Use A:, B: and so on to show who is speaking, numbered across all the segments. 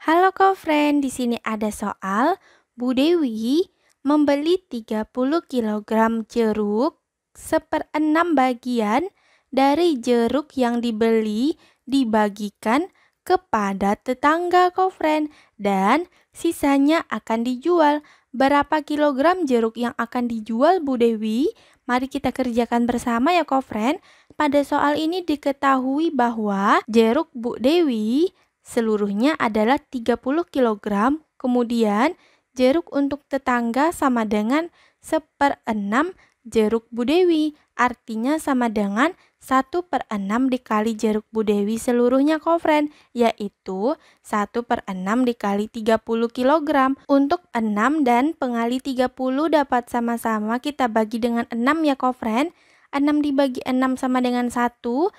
A: Halo co di sini ada soal Bu Dewi membeli 30 kg jeruk seperenam bagian dari jeruk yang dibeli dibagikan kepada tetangga co dan sisanya akan dijual. Berapa kilogram jeruk yang akan dijual Bu Dewi? Mari kita kerjakan bersama ya co Pada soal ini diketahui bahwa jeruk Bu Dewi Seluruhnya adalah 30 kg, kemudian jeruk untuk tetangga sama dengan 1/6 jeruk budewi, artinya sama dengan 1 6 dikali jeruk budewi seluruhnya kofren, yaitu 1 6 dikali 30 kg. Untuk 6 dan pengali 30 dapat sama-sama kita bagi dengan 6 ya kofren, 6 dibagi 6 sama dengan 1, 30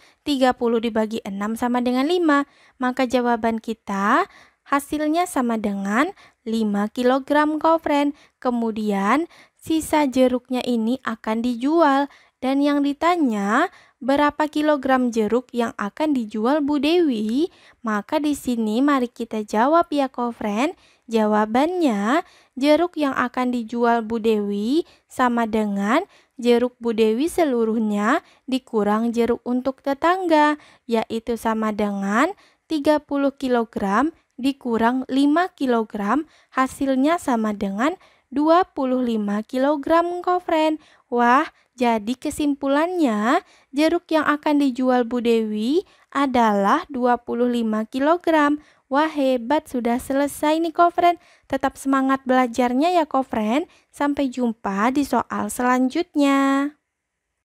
A: dibagi 6 sama dengan 5. Maka jawaban kita hasilnya sama dengan 5 kg kofren. Kemudian sisa jeruknya ini akan dijual dan yang ditanya berapa kilogram jeruk yang akan dijual Bu Dewi? Maka di sini mari kita jawab ya kofren. Jawabannya, jeruk yang akan dijual Bu Dewi sama dengan jeruk Bu Dewi seluruhnya dikurang jeruk untuk tetangga, yaitu sama dengan 30 kg dikurang 5 kg, hasilnya sama dengan 25 kg kofren. Wah, jadi kesimpulannya jeruk yang akan dijual Bu Dewi adalah 25 kg. Wah hebat sudah selesai nih kofren. Tetap semangat belajarnya ya kofren. Sampai jumpa di soal selanjutnya.